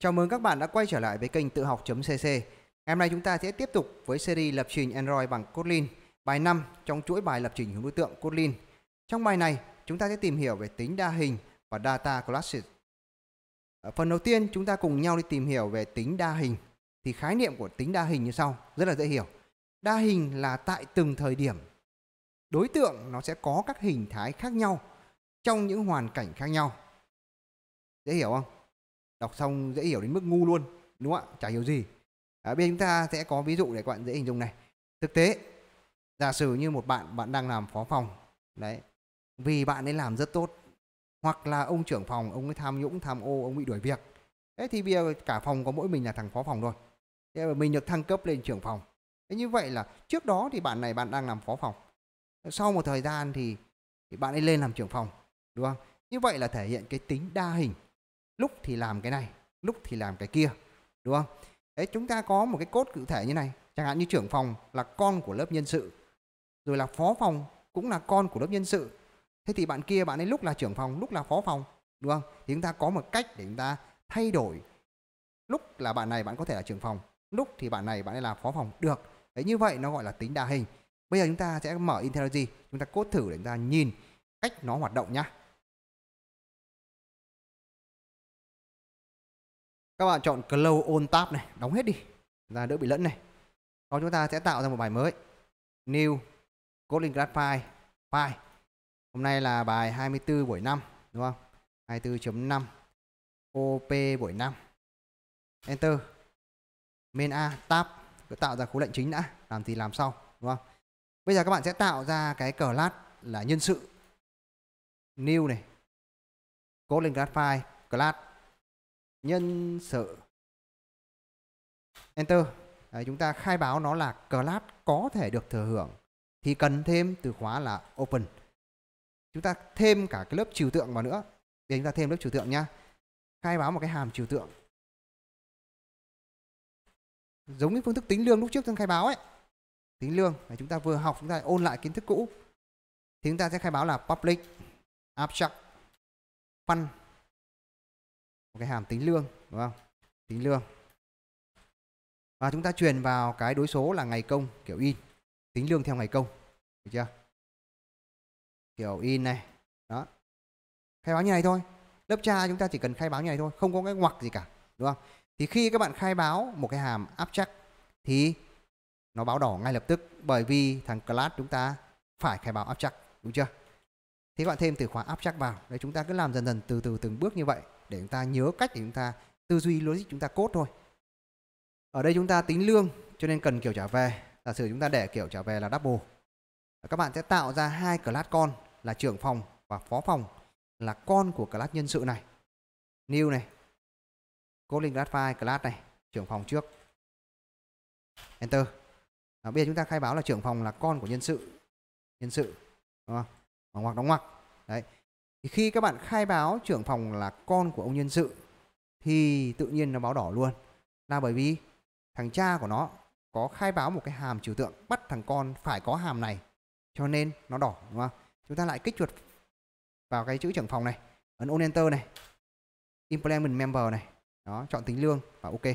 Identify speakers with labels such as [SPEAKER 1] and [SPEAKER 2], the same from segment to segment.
[SPEAKER 1] Chào mừng các bạn đã quay trở lại với kênh tự học.cc. hôm nay chúng ta sẽ tiếp tục với series lập trình Android bằng Kotlin, bài 5 trong chuỗi bài lập trình hướng đối tượng Kotlin. Trong bài này, chúng ta sẽ tìm hiểu về tính đa hình và data classes. Ở phần đầu tiên, chúng ta cùng nhau đi tìm hiểu về tính đa hình. Thì khái niệm của tính đa hình như sau, rất là dễ hiểu. Đa hình là tại từng thời điểm, đối tượng nó sẽ có các hình thái khác nhau trong những hoàn cảnh khác nhau. Dễ hiểu không? đọc xong dễ hiểu đến mức ngu luôn đúng không ạ chả hiểu gì à, bây chúng ta sẽ có ví dụ để các bạn dễ hình dung này thực tế giả sử như một bạn bạn đang làm phó phòng đấy vì bạn ấy làm rất tốt hoặc là ông trưởng phòng ông ấy tham nhũng tham ô ông bị đuổi việc thế thì bây giờ cả phòng có mỗi mình là thằng phó phòng thôi thế mà mình được thăng cấp lên trưởng phòng thế như vậy là trước đó thì bạn này bạn đang làm phó phòng sau một thời gian thì, thì bạn ấy lên làm trưởng phòng đúng không như vậy là thể hiện cái tính đa hình lúc thì làm cái này lúc thì làm cái kia đúng không đấy chúng ta có một cái cốt cụ thể như này chẳng hạn như trưởng phòng là con của lớp nhân sự rồi là phó phòng cũng là con của lớp nhân sự thế thì bạn kia bạn ấy lúc là trưởng phòng lúc là phó phòng đúng không thì chúng ta có một cách để chúng ta thay đổi lúc là bạn này bạn có thể là trưởng phòng lúc thì bạn này bạn ấy là phó phòng được đấy như vậy nó gọi là tính đa hình bây giờ chúng ta sẽ mở IntelliJ chúng ta cốt thử để chúng ta nhìn cách
[SPEAKER 2] nó hoạt động nhá các bạn chọn Close All Tab này đóng hết đi ra đỡ bị lẫn này sau chúng ta sẽ tạo
[SPEAKER 1] ra một bài mới New Kotlin Grad File File hôm nay là bài 24 buổi 5 đúng không 24.5 OP buổi 5 Enter Main A Tab cứ tạo ra khối lệnh chính đã làm gì làm sau đúng không bây giờ các bạn sẽ tạo ra cái class là nhân sự New này Kotlin Grad File Class nhân sự enter Đấy, à, chúng ta khai báo nó là class có thể được thừa hưởng thì cần thêm từ khóa là open chúng ta thêm cả cái lớp trừu tượng vào nữa để chúng ta thêm lớp trừu tượng nhá khai báo một cái hàm trừu tượng giống như phương thức tính lương lúc trước tôi khai báo ấy tính lương là chúng ta vừa học chúng ta ôn lại kiến thức cũ thì chúng ta sẽ khai báo là public abstract fun một cái hàm tính lương đúng không tính lương và chúng ta truyền vào cái đối số là ngày công kiểu in tính lương theo ngày công được chưa kiểu in này đó khai báo như này thôi lớp cha chúng ta chỉ cần khai báo như này thôi không có cái ngoặc gì cả đúng không thì khi các bạn khai báo một cái hàm abstract thì nó báo đỏ ngay lập tức bởi vì thằng class chúng ta phải khai báo abstract đúng chưa thế các bạn thêm từ khóa abstract vào để chúng ta cứ làm dần dần từ từ từng bước như vậy để chúng ta nhớ cách để chúng ta tư duy logic chúng ta cốt thôi ở đây chúng ta tính lương cho nên cần kiểu trả về giả sử chúng ta để kiểu trả về là double các bạn sẽ tạo ra hai class con là trưởng phòng và phó phòng là con của class nhân sự này new này calling class file class này trưởng phòng trước enter à, bây giờ chúng ta khai báo là trưởng phòng là con của nhân sự nhân sự đúng không? đóng ngoặc đóng ngoặc đấy khi các bạn khai báo trưởng phòng là con của ông nhân sự thì tự nhiên nó báo đỏ luôn là bởi vì thằng cha của nó có khai báo một cái hàm trừu tượng bắt thằng con phải có hàm này cho nên nó đỏ đúng không chúng ta lại kích chuột vào cái chữ trưởng phòng này ấn ôn enter này implement member này đó chọn tính lương và ok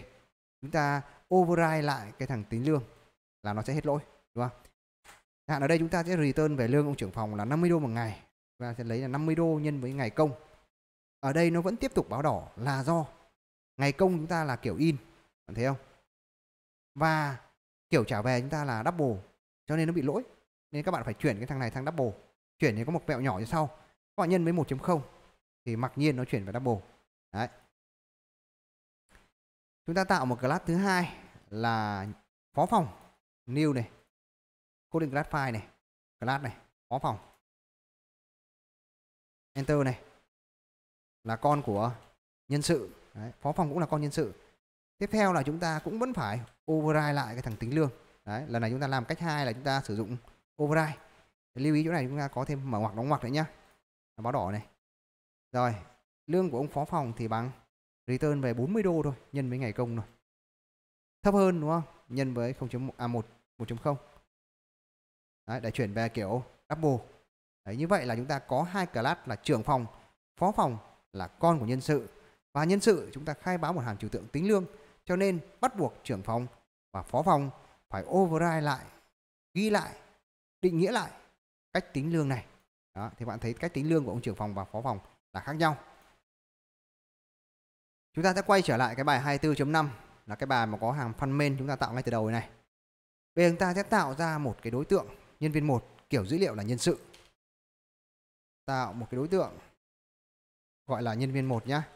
[SPEAKER 1] chúng ta override lại cái thằng tính lương là nó sẽ hết lỗi đúng không hạn ở đây chúng ta sẽ return về lương ông trưởng phòng là 50 đô một ngày và sẽ lấy là 50 đô nhân với ngày công ở đây nó vẫn tiếp tục báo đỏ là do ngày công chúng ta là kiểu in bạn thấy không và kiểu trả về chúng ta là double cho nên nó bị lỗi nên các bạn phải chuyển cái thằng này sang double chuyển thì có một vẹo nhỏ như sau các bạn nhân với 1.0 thì mặc nhiên nó chuyển về double đấy chúng ta tạo một class thứ hai là phó phòng new này
[SPEAKER 2] coding class file này class này phó phòng enter này là con của nhân sự Đấy, phó phòng cũng
[SPEAKER 1] là con nhân sự tiếp theo là chúng ta cũng vẫn phải override lại cái thằng tính lương Đấy, lần này chúng ta làm cách hai là chúng ta sử dụng override lưu ý chỗ này chúng ta có thêm mở ngoặc đóng ngoặc nữa nhá báo đỏ này rồi lương của ông phó phòng thì bằng return về 40 đô thôi nhân với ngày công rồi thấp hơn đúng không nhân với 0.1 à 1 1.0 Đấy, để chuyển về kiểu double Đấy, như vậy là chúng ta có hai class là trưởng phòng, phó phòng là con của nhân sự và nhân sự chúng ta khai báo một hàm trừ tượng tính lương cho nên bắt buộc trưởng phòng và phó phòng phải override lại, ghi lại, định nghĩa lại cách tính lương này. Đó, thì bạn thấy cách tính lương của ông trưởng phòng và phó phòng là khác nhau. Chúng ta sẽ quay trở lại cái bài 24.5 là cái bài mà có hàng phần mềm chúng ta tạo ngay từ đầu này. Bây giờ chúng ta sẽ tạo ra một cái đối tượng nhân viên một kiểu dữ liệu là nhân sự tạo
[SPEAKER 2] một cái đối tượng gọi là nhân viên một nhá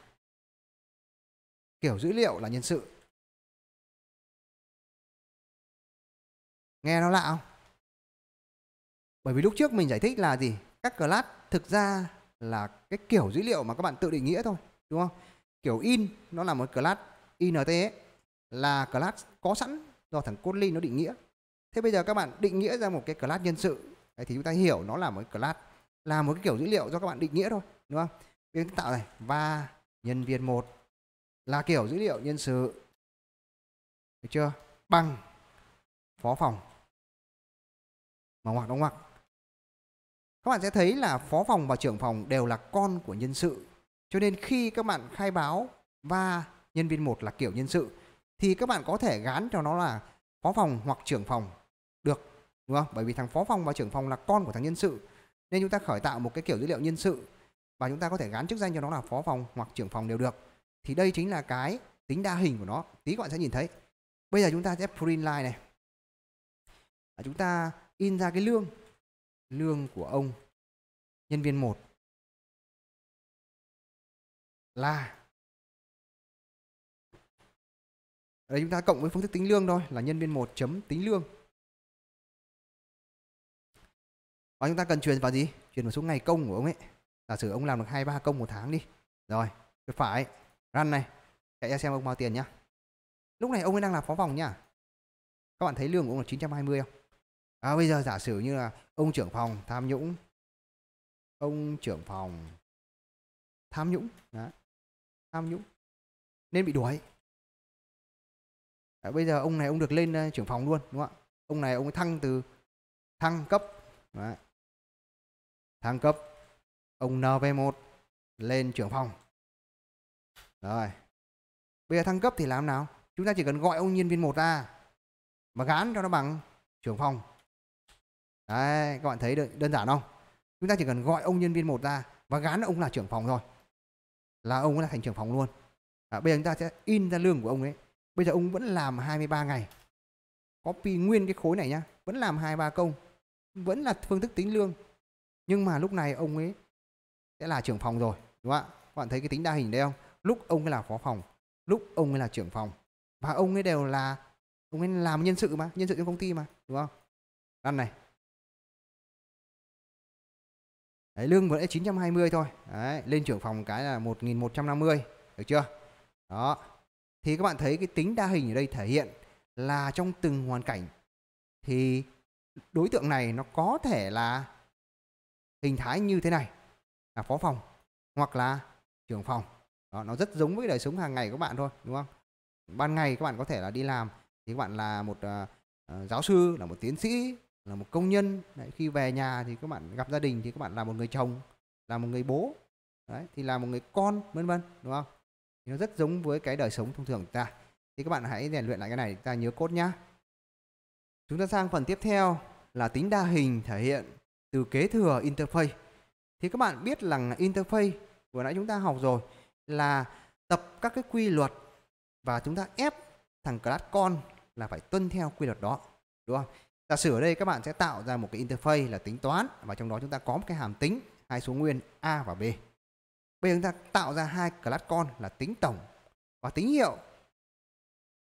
[SPEAKER 2] kiểu dữ liệu là nhân sự nghe nó lạ không bởi vì lúc trước mình giải thích là gì các class thực
[SPEAKER 1] ra là cái kiểu dữ liệu mà các bạn tự định nghĩa thôi đúng không kiểu in nó là một class int ấy, là class có sẵn do thằng Kotlin nó định nghĩa thế bây giờ các bạn định nghĩa ra một cái class nhân sự thì chúng ta hiểu nó là một class là một cái kiểu dữ liệu do các bạn định nghĩa thôi đúng không Vì tạo này và nhân viên một là kiểu
[SPEAKER 2] dữ liệu nhân sự được chưa bằng phó phòng mà hoặc đóng hoặc các bạn sẽ thấy là phó phòng và
[SPEAKER 1] trưởng phòng đều là con của nhân sự cho nên khi các bạn khai báo và nhân viên một là kiểu nhân sự thì các bạn có thể gán cho nó là phó phòng hoặc trưởng phòng được đúng không bởi vì thằng phó phòng và trưởng phòng là con của thằng nhân sự nên chúng ta khởi tạo một cái kiểu dữ liệu nhân sự và chúng ta có thể gắn chức danh cho nó là phó phòng hoặc trưởng phòng đều được thì đây chính là cái tính đa hình của nó tí các bạn sẽ nhìn thấy bây giờ chúng ta sẽ print line này
[SPEAKER 2] và chúng ta in ra cái lương lương của ông nhân viên 1 là đây chúng ta cộng với phương thức tính lương thôi là nhân viên 1 chấm tính lương
[SPEAKER 1] và chúng ta cần truyền vào gì truyền vào số ngày công của ông ấy giả sử ông làm được hai ba công một tháng đi rồi chuột phải run này chạy ra xem ông bao tiền nhá lúc này ông ấy đang là phó phòng nhá các bạn thấy lương của ông là 920 không à, bây giờ giả sử như là ông trưởng phòng tham nhũng ông
[SPEAKER 2] trưởng phòng tham nhũng đó. tham nhũng nên bị đuổi à, bây giờ ông này ông được lên uh, trưởng phòng luôn đúng không ạ ông này ông thăng từ thăng cấp đó thăng cấp ông NV1 lên trưởng phòng. Rồi.
[SPEAKER 1] Bây giờ thăng cấp thì làm nào? Chúng ta chỉ cần gọi ông nhân viên 1 ra mà gán cho nó bằng trưởng phòng. Đấy, các bạn thấy đơn giản không? Chúng ta chỉ cần gọi ông nhân viên 1 ra và gán ông là trưởng phòng rồi. Là ông là thành trưởng phòng luôn. À, bây giờ chúng ta sẽ in ra lương của ông ấy. Bây giờ ông vẫn làm 23 ngày. Copy nguyên cái khối này nhá, vẫn làm 23 công, vẫn là phương thức tính lương nhưng mà lúc này ông ấy sẽ là trưởng phòng rồi đúng không ạ các bạn thấy cái tính đa hình đấy không lúc ông ấy là phó phòng lúc ông ấy là trưởng phòng và ông ấy đều là ông ấy làm nhân sự mà nhân sự trong công ty mà đúng không Lần này Đấy, lương vừa 920 thôi. Đấy, lên trưởng phòng cái là 1150, được chưa? Đó. Thì các bạn thấy cái tính đa hình ở đây thể hiện là trong từng hoàn cảnh thì đối tượng này nó có thể là hình thái như thế này là phó phòng hoặc là trưởng phòng đó, nó rất giống với đời sống hàng ngày của các bạn thôi đúng không ban ngày các bạn có thể là đi làm thì các bạn là một uh, giáo sư là một tiến sĩ là một công nhân đấy, khi về nhà thì các bạn gặp gia đình thì các bạn là một người chồng là một người bố đấy thì là một người con vân vân đúng không thì nó rất giống với cái đời sống thông thường của ta thì các bạn hãy rèn luyện lại cái này ta nhớ cốt nhá chúng ta sang phần tiếp theo là tính đa hình thể hiện từ kế thừa interface. Thì các bạn biết rằng interface vừa nãy chúng ta học rồi là tập các cái quy luật và chúng ta ép thằng class con là phải tuân theo quy luật đó, đúng không? Giả sử ở đây các bạn sẽ tạo ra một cái interface là tính toán và trong đó chúng ta có một cái hàm tính hai số nguyên A và B. Bây giờ chúng ta tạo ra hai class con là tính tổng và tính hiệu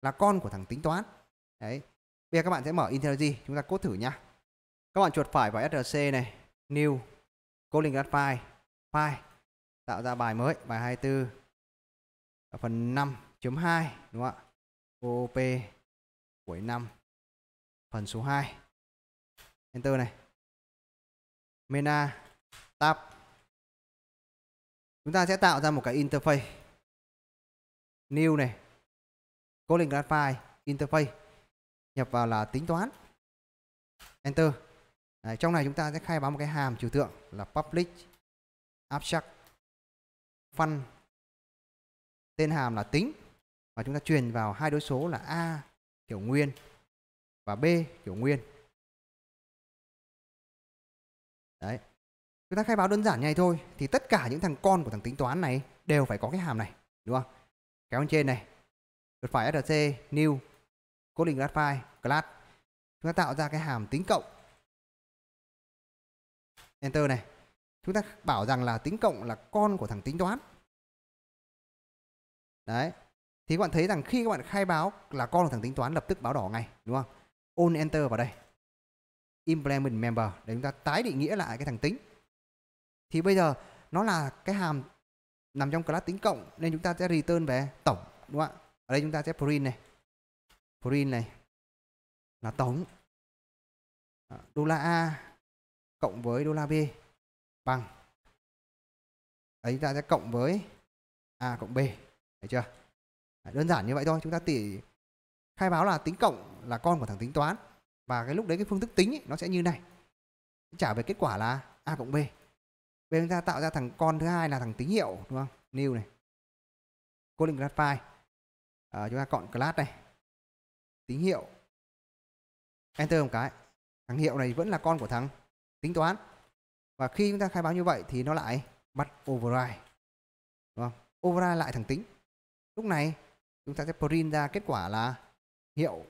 [SPEAKER 1] là con của thằng tính toán. Đấy. Bây giờ các bạn sẽ mở IntelliJ, chúng ta cốt thử nhá các bạn chuột phải vào src này new calling that file file tạo ra bài mới bài 24 ở phần 5.2 đúng không ạ op cuối năm phần số 2
[SPEAKER 2] enter này mena tab chúng ta sẽ tạo ra một cái interface new này
[SPEAKER 1] calling that file interface nhập vào là tính toán enter Đấy, trong này chúng ta sẽ khai báo một cái hàm trừu tượng là public abstract fun tên hàm là tính và chúng ta truyền vào hai đối số là a kiểu nguyên và b kiểu nguyên đấy chúng ta khai báo đơn giản như này thôi thì tất cả những thằng con của thằng tính toán này đều phải có cái hàm này đúng không kéo lên trên này đột phải src new coding class file class chúng ta tạo ra cái
[SPEAKER 2] hàm tính cộng enter này chúng ta bảo rằng là tính cộng là con của thằng tính toán đấy thì
[SPEAKER 1] các bạn thấy rằng khi các bạn khai báo là con của thằng tính toán lập tức báo đỏ ngay đúng không on enter vào đây implement member để chúng ta tái định nghĩa lại cái thằng tính thì bây giờ nó là cái hàm nằm trong class tính cộng nên chúng ta sẽ return về tổng đúng không ạ ở đây chúng ta sẽ print này print này là tổng
[SPEAKER 2] đô la a cộng với đô la B bằng ấy ta sẽ cộng với A cộng B thấy chưa
[SPEAKER 1] đơn giản như vậy thôi chúng ta tỉ khai báo là tính cộng là con của thằng tính toán và cái lúc đấy cái phương thức tính ấy, nó sẽ như này trả về kết quả là A cộng B bên ta tạo ra thằng con thứ hai là thằng tín hiệu đúng không new này calling class file à, chúng ta chọn class này tín hiệu enter một cái thằng hiệu này vẫn là con của thằng tính toán và khi chúng ta khai báo như vậy thì nó lại
[SPEAKER 2] bắt override đúng không? override lại thằng tính lúc này chúng ta sẽ print ra kết quả là hiệu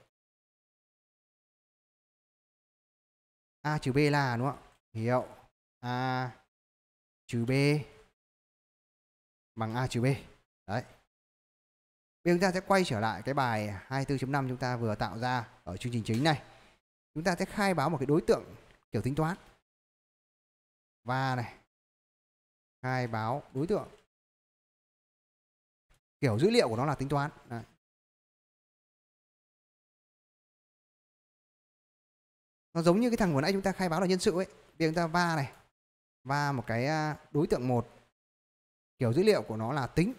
[SPEAKER 2] a trừ b là đúng không hiệu a trừ b bằng a trừ b đấy bây giờ chúng
[SPEAKER 1] ta sẽ quay trở lại cái bài 24.5 chúng ta vừa tạo ra ở chương trình chính này chúng ta sẽ
[SPEAKER 2] khai báo một cái đối tượng kiểu tính toán và này khai báo đối tượng kiểu dữ liệu của nó là tính toán Đấy. nó giống như cái thằng vừa nãy chúng ta khai báo là nhân sự ấy bây giờ chúng ta va này va một cái đối
[SPEAKER 1] tượng một kiểu dữ liệu của nó là tính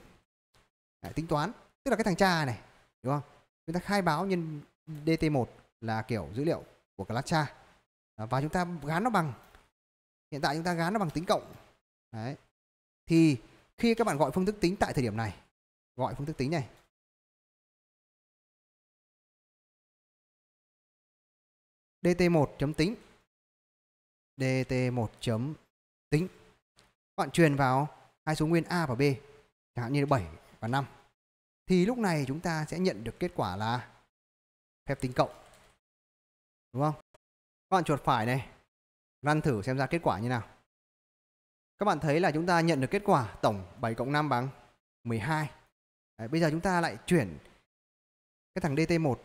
[SPEAKER 1] Đấy, tính toán tức là cái thằng cha này đúng không chúng ta khai báo nhân dt1 là kiểu dữ liệu của class cha và chúng ta gắn nó bằng hiện tại chúng ta gán nó bằng tính cộng đấy
[SPEAKER 2] thì khi các bạn gọi phương thức tính tại thời điểm này gọi phương thức tính này dt1 chấm tính dt1 chấm tính các bạn
[SPEAKER 1] truyền vào hai số nguyên a và b chẳng hạn như 7 và 5 thì lúc này chúng ta sẽ nhận được kết quả là phép tính cộng đúng không các bạn chuột phải này Run thử xem ra kết quả như nào. Các bạn thấy là chúng ta nhận được kết quả tổng 7 cộng 5 bằng 12. Đấy, bây giờ chúng ta lại chuyển cái thằng DT1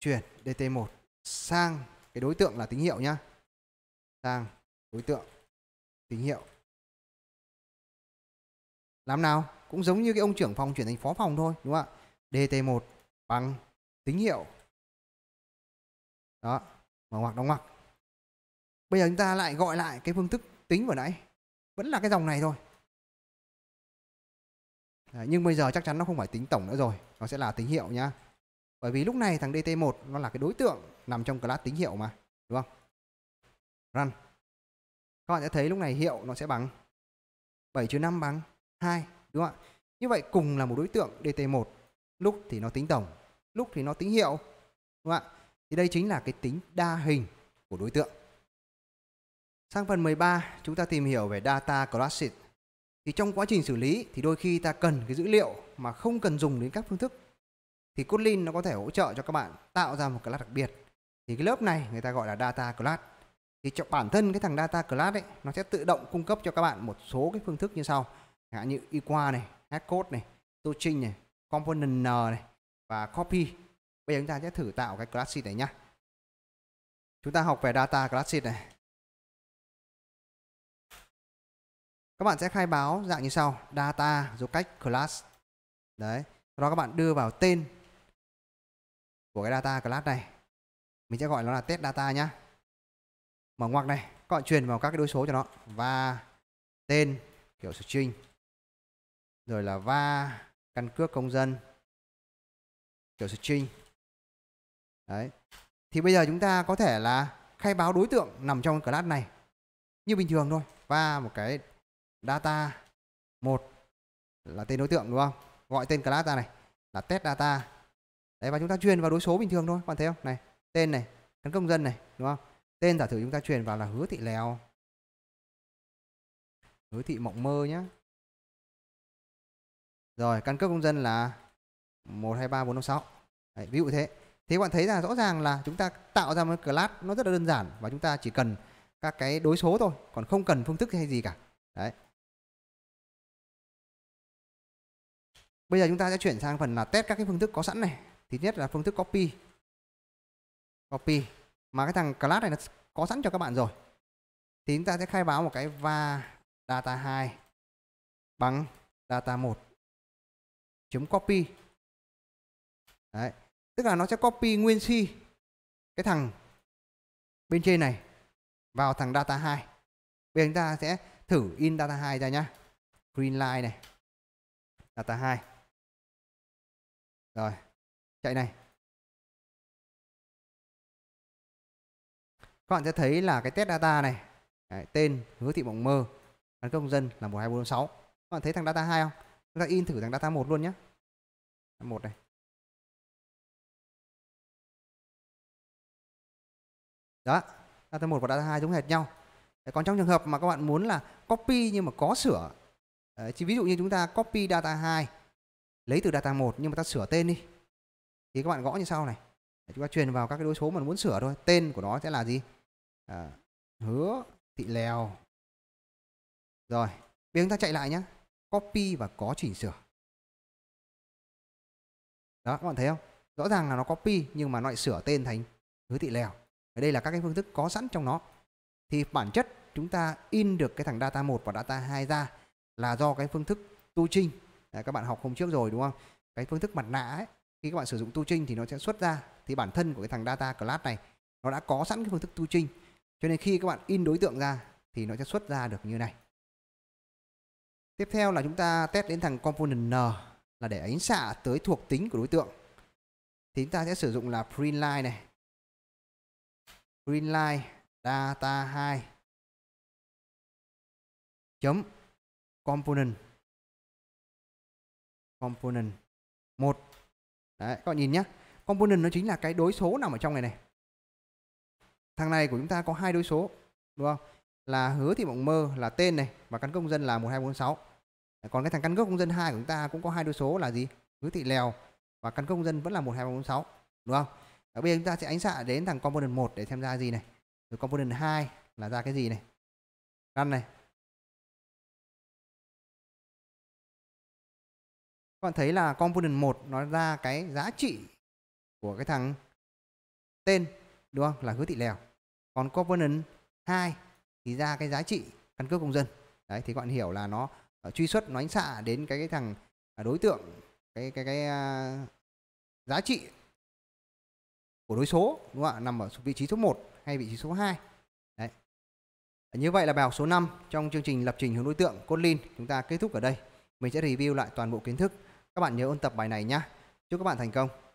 [SPEAKER 1] chuyển DT1 sang cái đối tượng là tín hiệu nhá. Sang đối tượng tín hiệu.
[SPEAKER 2] Làm nào cũng giống như cái ông trưởng phòng chuyển thành phó phòng thôi đúng không ạ? DT1 bằng tín hiệu.
[SPEAKER 1] Đó, mở ngoặc đóng ngoặc bây giờ chúng ta lại gọi lại cái phương thức tính vừa nãy vẫn là cái dòng này thôi Đấy, nhưng bây giờ chắc chắn nó không phải tính tổng nữa rồi nó sẽ là tín hiệu nhá bởi vì lúc này thằng dt1 nó là cái đối tượng nằm trong class tín hiệu mà đúng không run các bạn sẽ thấy lúc này hiệu nó sẽ bằng 7 trừ 5 bằng 2 đúng không ạ như vậy cùng là một đối tượng dt1 lúc thì nó tính tổng lúc thì nó tính hiệu đúng không ạ thì đây chính là cái tính đa hình của đối tượng Sang phần 13, chúng ta tìm hiểu về data classic. Thì trong quá trình xử lý thì đôi khi ta cần cái dữ liệu mà không cần dùng đến các phương thức. Thì Kotlin nó có thể hỗ trợ cho các bạn tạo ra một class đặc biệt. Thì cái lớp này người ta gọi là data class. Thì cho bản thân cái thằng data class ấy nó sẽ tự động cung cấp cho các bạn một số cái phương thức như sau. Chẳng hạn như equal này, hashcode này, token này, component n này và copy. Bây giờ chúng ta sẽ thử tạo cái class này nhá. Chúng ta học về data class này các bạn sẽ khai báo dạng như sau data dấu cách class đấy sau đó các bạn đưa vào tên của cái data class này mình sẽ gọi nó là test data nhá mở ngoặc này các bạn truyền vào các cái đối số cho nó và
[SPEAKER 2] tên kiểu string rồi là va căn cước công dân kiểu string đấy thì bây giờ chúng
[SPEAKER 1] ta có thể là khai báo đối tượng nằm trong cái class này như bình thường thôi và một cái data một là tên đối tượng đúng không gọi tên class ra này là test data đấy và chúng ta truyền vào đối số bình thường thôi bạn thấy không này tên này căn công dân này đúng không tên giả thử chúng ta truyền vào là hứa thị lèo hứa thị mộng mơ nhá rồi căn cước công dân là 1, 2, 3, 4, 5, 6 Ví dụ thế Thế bạn thấy là rõ ràng là chúng ta tạo ra một class nó rất là đơn giản Và chúng ta chỉ cần các cái đối số thôi Còn không cần phương thức hay gì cả
[SPEAKER 2] Đấy Bây giờ chúng ta sẽ chuyển sang phần là test các cái phương thức có sẵn này. Thứ nhất là phương thức copy. Copy.
[SPEAKER 1] Mà cái thằng class này nó có sẵn cho các bạn rồi. Thì chúng ta sẽ khai báo một cái va
[SPEAKER 2] data 2 bằng data 1 chấm copy. Đấy. Tức là nó sẽ copy nguyên si cái thằng
[SPEAKER 1] bên trên này vào thằng data 2. Bây giờ chúng ta sẽ thử
[SPEAKER 2] in data 2 ra nhá. Green line này. Data 2. Rồi, chạy này. Các bạn sẽ thấy là cái test data này, đấy, tên Hứa Thị Mộng Mơ, căn công dân là 12446. Các bạn thấy thằng data 2 không? Chúng ta in thử thằng data 1 luôn nhé. 1 này. Đó, data 1 và data 2 giống hệt nhau. Đấy, còn trong trường hợp mà các bạn muốn là
[SPEAKER 1] copy nhưng mà có sửa Đấy, chỉ ví dụ như chúng ta copy data 2 lấy từ data một nhưng mà ta sửa tên đi thì các bạn gõ như sau này chúng ta truyền vào các cái đối số mà muốn sửa thôi tên của nó sẽ là gì à, hứa thị lèo rồi bây giờ chúng ta chạy lại nhé copy và có chỉnh sửa đó các bạn thấy không rõ ràng là nó copy nhưng mà nó lại sửa tên thành hứa thị lèo ở đây là các cái phương thức có sẵn trong nó thì bản chất chúng ta in được cái thằng data 1 và data 2 ra là do cái phương thức tu trinh Đấy, các bạn học hôm trước rồi đúng không cái phương thức mặt nạ ấy khi các bạn sử dụng tu trinh thì nó sẽ xuất ra thì bản thân của cái thằng data class này nó đã có sẵn cái phương thức tu trinh cho nên khi các bạn in đối tượng ra thì nó sẽ xuất ra được như này tiếp theo là chúng ta test đến thằng component n là để ánh xạ tới thuộc tính của đối tượng thì chúng ta sẽ sử dụng là print line này
[SPEAKER 2] print line data 2 chấm component component một đấy các bạn nhìn nhá. component nó chính là cái đối số nằm ở trong này này
[SPEAKER 1] thằng này của chúng ta có hai đối số đúng không là hứa thì mộng mơ là tên này và căn cước công dân là 1246 còn cái thằng căn cước công dân 2 của chúng ta cũng có hai đối số là gì hứa thị lèo và căn cước công dân vẫn là 12346 đúng không ở bây giờ chúng ta sẽ ánh xạ đến thằng component 1
[SPEAKER 2] để xem ra gì này rồi component 2 là ra cái gì này run này các bạn thấy là component 1 nó ra cái giá trị của cái thằng tên đúng không
[SPEAKER 1] là hứa thị lèo còn component 2 thì ra cái giá trị căn cước công dân đấy thì các bạn hiểu là nó uh, truy xuất nó ánh xạ đến cái cái thằng à, đối tượng cái cái cái uh, giá trị của đối số đúng không ạ nằm ở vị trí số 1 hay vị trí số 2 đấy như vậy là bài học số 5 trong chương trình lập trình hướng đối tượng Kotlin chúng ta kết thúc ở đây mình sẽ review lại toàn bộ kiến thức các bạn nhớ ôn tập bài này
[SPEAKER 2] nhé. Chúc các bạn thành công.